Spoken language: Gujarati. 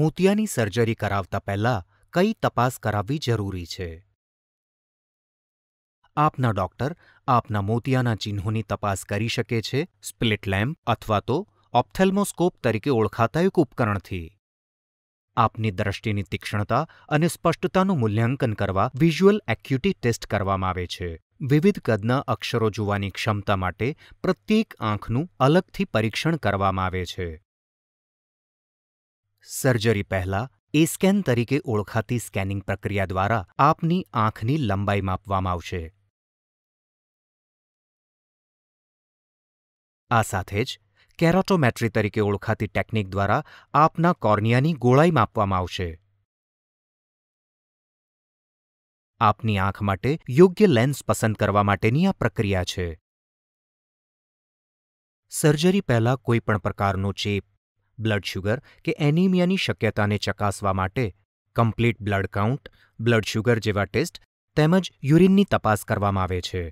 મોતિયાની સર્જરી કરાવતા પહેલા કઈ તપાસ કરાવવી જરૂરી છે આપના ડોક્ટર આપના મોતિયાના ચિહ્નોની તપાસ કરી શકે છે સ્પ્લિટ લેમ્પ અથવા તો ઓપ્થેલ્મોસ્કોપ તરીકે ઓળખાતા એક ઉપકરણથી આપની દ્રષ્ટિની તીક્ષ્ણતા અને સ્પષ્ટતાનું મૂલ્યાંકન કરવા વિઝ્યુઅલ એક્યુટી ટેસ્ટ કરવામાં આવે છે વિવિધ કદના અક્ષરો જોવાની ક્ષમતા માટે પ્રત્યેક આંખનું અલગથી પરીક્ષણ કરવામાં આવે છે સર્જરી પહેલા એ સ્કેન તરીકે ઓળખાતી સ્કેનિંગ પ્રક્રિયા દ્વારા આપની આંખની લંબાઈ માપવામાં આવશે આ સાથે જ કેરોટોમેટ્રી તરીકે ઓળખાતી ટેકનિક દ્વારા આપના કોર્નિયાની ગોળાઈ માપવામાં આવશે આપની આંખ માટે યોગ્ય લેન્સ પસંદ કરવા માટેની આ પ્રક્રિયા છે સર્જરી પહેલાં કોઈપણ પ્રકારનો ચેપ બ્લડ શુગર કે એનિમિયાની શક્યતાને ચકાસવા માટે complete blood count blood sugar જેવા ટેસ્ટ તેમજ યુરિનની તપાસ કરવામાં આવે છે